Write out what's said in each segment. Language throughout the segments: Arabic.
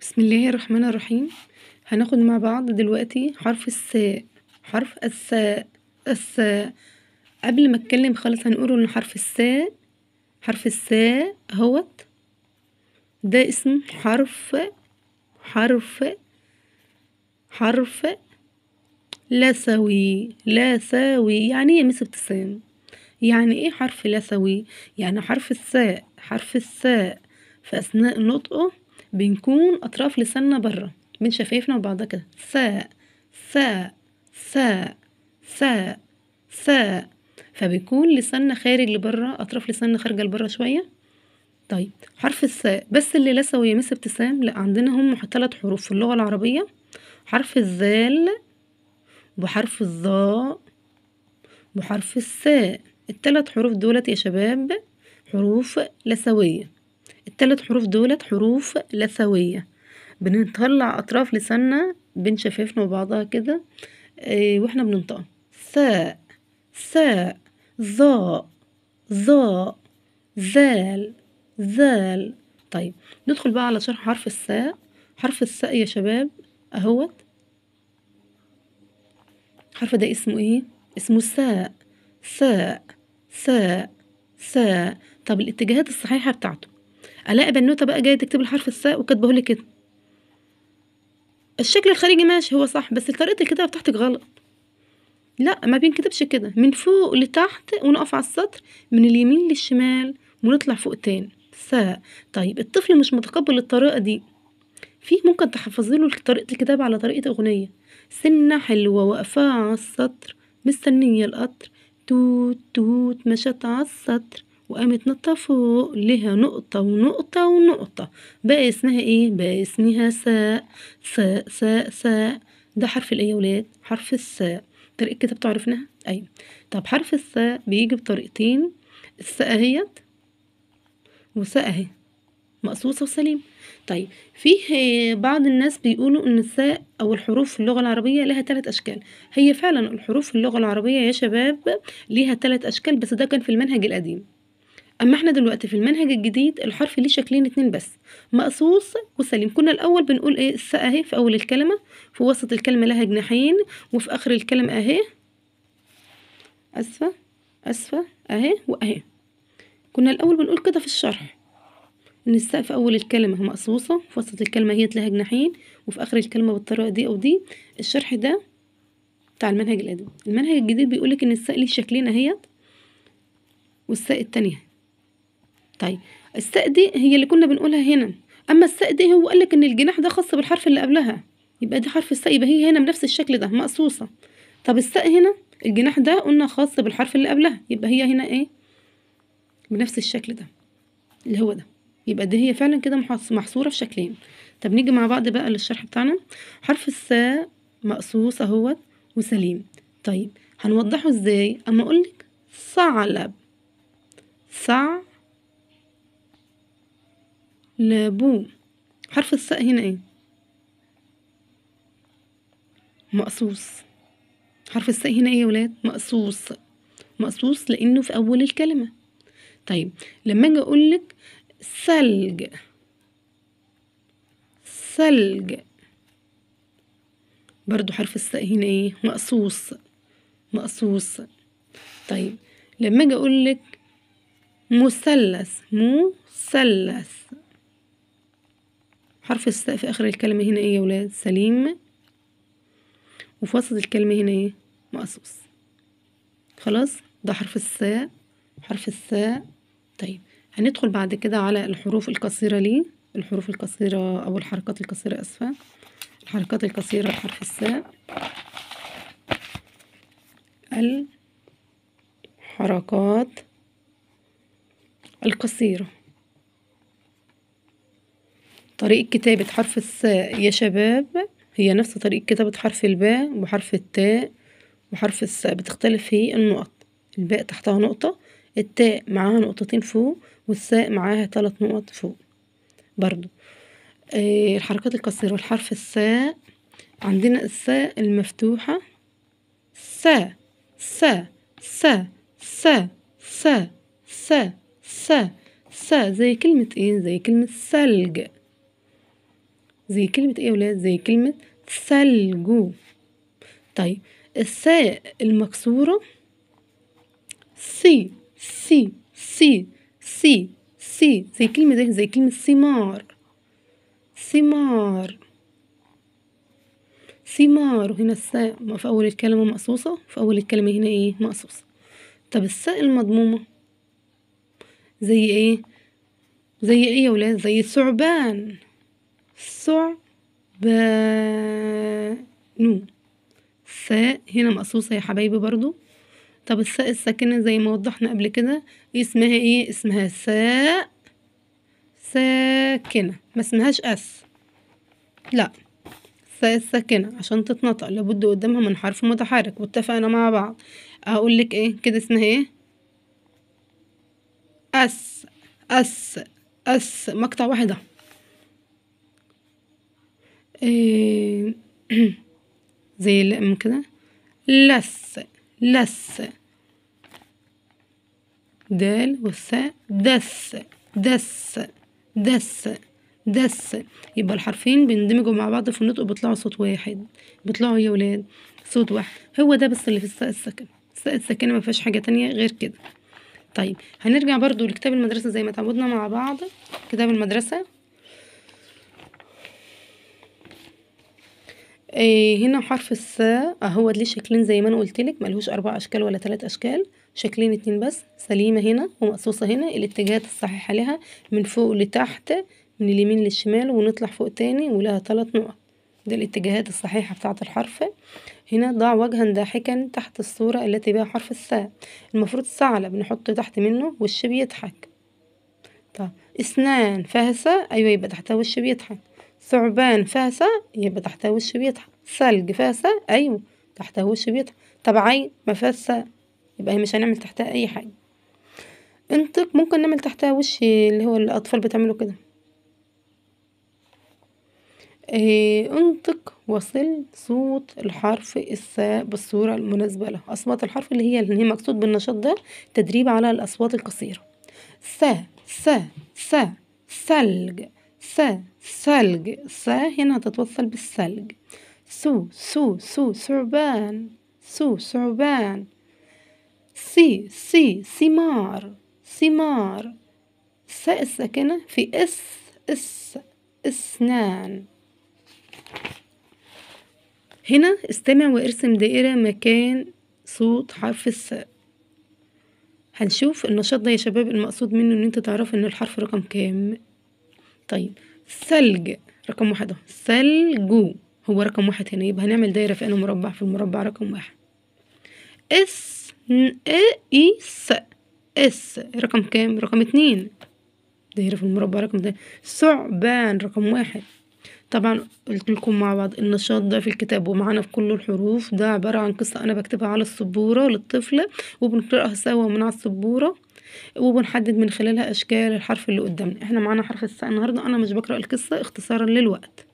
بسم الله الرحمن الرحيم هناخد مع بعض دلوقتي حرف الساء حرف الساء الساء قبل ما اتكلم خالص هنقول ان حرف الساء حرف الساء هوت ده اسم حرف حرف حرف لسوي لسوي يعني ايه مس ابتسام يعني ايه حرف لسوي يعني حرف الساء حرف الساء في اثناء نطقه بنكون أطراف لساننا برا بين شفايفنا وبعضها كده ساء ساء ساء ساء ساء فبيكون لساننا خارج لبره أطراف لساننا خارجة لبره شوية طيب حرف الساء بس اللي لسه وهي مس ابتسام لا عندنا هم ثلاث حروف في اللغة العربية حرف الذال وحرف الظاء وحرف الساء الثلاث حروف دولت يا شباب حروف لسويه التلات حروف دولت حروف لثوية بنطلع أطراف لساننا شفافنا وبعضها كده إيه واحنا بننطقها ثاء ثاء ظاء ظاء ذال ذال طيب ندخل بقى على شرح حرف الساء حرف الساء يا شباب اهوت الحرف ده اسمه ايه اسمه ساء ساء ساء ساء طب الاتجاهات الصحيحة بتاعته الاقي بنوته بقى جايه تكتب الحرف الساء وكاتبه لي كده الشكل الخارجي ماشي هو صح بس طريقه الكتابه بتاعتك غلط لا ما بينكتبش كده من فوق لتحت ونقف على السطر من اليمين للشمال ونطلع فوق تاني ساء طيب الطفل مش متقبل الطريقه دي في ممكن تحفظي له طريقه الكتابه على طريقه اغنيه سنه حلوه واقفه على السطر مستنيه القطر توت توت مشت على السطر وقامت نطة فوق لها نقطة ونقطة ونقطة بقى اسمها ايه؟ بقى اسمها ساء ساء ساء ساء ده حرف الايه يا ولاد؟ حرف الساء طريقة كده تعرفناها؟ ايوه طب حرف الساء بيجي بطريقتين الساء اهيت وساء اهي مقصوصة وسليم طيب فيه بعض الناس بيقولوا ان الساء او الحروف في اللغة العربية لها ثلاث اشكال هي فعلا الحروف في اللغة العربية يا شباب ليها ثلاث اشكال بس ده كان في المنهج القديم أما احنا دلوقتي في المنهج الجديد الحرف ليه شكلين اتنين بس مقصوص وسليم كنا الأول بنقول ايه الساء اهي في أول الكلمة في وسط الكلمة لها جناحين وفي آخر الكلمة اهي أسفة أسفة اهي وأهي كنا الأول بنقول كده في الشرح إن الساء في أول الكلمة مقصوصة في وسط الكلمة هي لها جناحين وفي آخر الكلمة بالطريقة دي أو دي الشرح ده بتاع المنهج القديم المنهج الجديد بيقولك إن الساء ليه شكلين اهيت والساء التانية طيب الساء دي هي اللي كنا بنقولها هنا اما الساء دي هو قالك ان الجناح ده خاص بالحرف اللي قبلها يبقى دي حرف الساء يبقى هي هنا بنفس الشكل ده مقصوصه طب الساء هنا الجناح ده قلنا خاص بالحرف اللي قبلها يبقى هي هنا ايه بنفس الشكل ده اللي هو ده يبقى دي هي فعلا كده محصوره في شكلين طب نيجي مع بعض بقى للشرح بتاعنا حرف الساء مقصوص اهوت وسليم طيب هنوضحه ازاي اما اقولك ثعلب ثعلب لابو حرف الساء هنا ايه مقصوص حرف الساء هنا ايه يا ولاد مقصوص مقصوص لانه في اول الكلمه طيب لما اجي اقول لك ثلج ثلج برضو حرف الساء هنا ايه مقصوص مقصوص طيب لما اجي اقول لك مثلث مثلث حرف الساء في آخر الكلمة هنا إيه يا ولاد سليم وفي وسط الكلمة هنا إيه مقصوص خلاص ده حرف الساء حرف الساء طيب هندخل بعد كده على الحروف القصيرة ليه الحروف القصيرة أو الحركات القصيرة أسفة الحركات القصيرة حرف الساء الحركات القصيرة طريقة كتابة حرف الساء يا شباب هي نفس طريقة كتابة حرف الباء وحرف التاء وحرف الساء بتختلف هي النقط الباء تحتها نقطة التاء معاها نقطتين فوق والساء معاها ثلاث نقط فوق برضو آه الحركات القصيرة الحرف الساء عندنا الساء المفتوحة سا سا سا سا سا سا سا سا زي كلمة ايه زي كلمة ثلج زي كلمة ايه يا ولاد زي كلمة ثلجو طيب الساء المكسورة سي سي سي سي سي زي كلمة زي, زي كلمة ثمار ثمار ثمار وهنا الساء في أول الكلمة مقصوصة في أول الكلمة هنا إيه مقصوصة طب الساء المضمومة زي إيه زي إيه يا ولاد زي ثعبان ثعبانو ثاء هنا مقصوصة يا حبايبي برضو طب الثاء الساكنة زي ما وضحنا قبل كده اسمها ايه اسمها ساء ساكنة ما اسمهاش اس لا ساء الساكنة عشان تتنطق لابد قدامها من حرف متحرك واتفقنا مع بعض اقول لك ايه كده اسمها ايه اس اس اس مقطع واحدة إيه، زي اللقم كده لس لس دال والساء دس دس دس دس يبقى الحرفين بيندمجوا مع بعض في النطق وبيطلعوا صوت واحد بيطلعوا يا ولاد صوت واحد هو ده بس اللي في الساء الساكنة الساء الساكنة ما فيهاش حاجة تانية غير كده طيب هنرجع برضو لكتاب المدرسة زي ما تعودنا مع بعض كتاب المدرسة إيه هنا حرف الس اهو ليه شكلين زي ما انا لك ملهوش اربع اشكال ولا تلات اشكال شكلين اتنين بس سليمة هنا ومقصوصة هنا الاتجاهات الصحيحة لها من فوق لتحت من اليمين للشمال ونطلع فوق تاني ولها تلات نقط ده الاتجاهات الصحيحة بتاعة الحرف هنا ضع وجها ضاحكا تحت الصورة التي بها حرف الساء المفروض الثعلب بنحط تحت منه وش بيضحك طب اسنان فهسة أيوة يبقى تحتها وش بيطحن ثعبان فهسة يبقى تحتها وش بيطحن ثلج فهسة أيوة تحتها وش بيطحن طب عين مفسة يبقى هي مش هنعمل تحتها أي حاجة انطق ممكن نعمل تحتها وش اللي هو الأطفال بتعمله كده إيه انطق وصل صوت الحرف الساء بالصورة المناسبة له أصوات الحرف اللي هي اللي هي مقصود بالنشاط ده تدريب على الأصوات القصيرة سا س س سلق س سلق س هنا تتوصل بالسلق سو سو سو ثعبان سو ثعبان سي سي سمار سمار س ساكنة في اس اس اسنان هنا استمع وارسم دائرة مكان صوت حرف الساء هنشوف النشاط ده يا شباب المقصود منه ان انت تعرف ان الحرف رقم كام طيب ثلج رقم واحد اهو ثلجو هو رقم واحد هنا يبقى هنعمل دايرة في أنا مربع في المربع رقم واحد اس اي س اس رقم كام رقم اتنين دايرة في المربع رقم اتنين ثعبان رقم واحد طبعا قلت لكم مع بعض النشاط ده في الكتاب ومعانا في كل الحروف ده عبارة عن قصة أنا بكتبها على السبورة للطفلة وبنقرأها سوا من على السبورة وبنحدد من خلالها أشكال الحرف اللي قدامنا احنا معانا حرف الساء النهاردة أنا مش بقرأ القصة اختصارا للوقت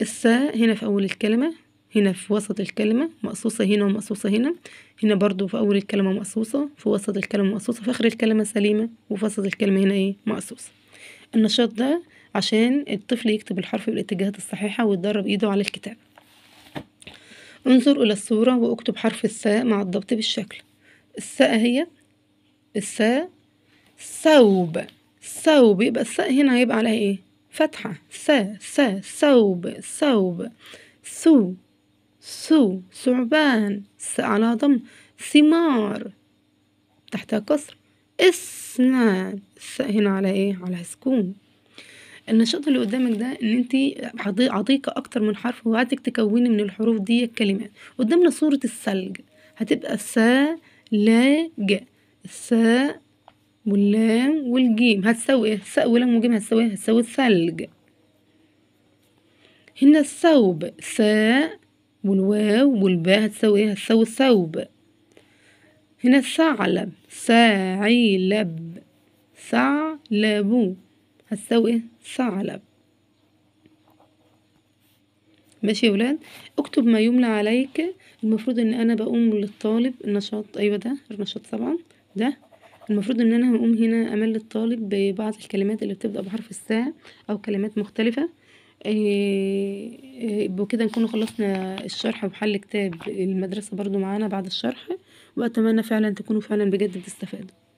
الساء هنا في أول الكلمة هنا في وسط الكلمة مقصوصة هنا ومقصوصة هنا هنا برضو في أول الكلمة مقصوصة في وسط الكلمة مقصوصة في آخر الكلمة سليمة وفي وسط الكلمة هنا ايه مقصوصة النشاط ده عشان الطفل يكتب الحرف بالاتجاهات الصحيحة ويدرب إيده على الكتابة انظر إلى الصورة واكتب حرف الساء مع الضبط بالشكل الساء هي الساء ثوب ثوب يبقى الساء هنا هيبقى عليها ايه فتحة سا سا ثوب ثوب سو سو ثعبان س على ضم ثمار تحتها كسر اسنان الساء هنا على ايه على سكون النشاط اللي قدامك ده ان انت عطيك اكتر من حرف وعايزك تكوني من الحروف دي الكلمات قدامنا صورة الثلج هتبقى سا لا جا سا واللام والجيم هتساوي سا إيه؟ ولام وجيم هتساوي إيه؟ هتساوي ثلج هنا الثوب سا والواو والباء هتساوي ايه هتساوي ثوب هنا الثعلب لب ثعلبو هتساوي ثعلب ماشي يا ولاد اكتب ما يملى عليك المفروض ان انا بقوم للطالب النشاط ايوه ده النشاط طبعا ده المفروض ان انا هقوم هنا امل الطالب ببعض الكلمات اللي بتبدا بحرف الساء او كلمات مختلفه وكده آه، آه، نكون خلصنا الشرح وحل كتاب المدرسه برضو معانا بعد الشرح واتمنى فعلا تكونوا فعلا بجد بتستفادوا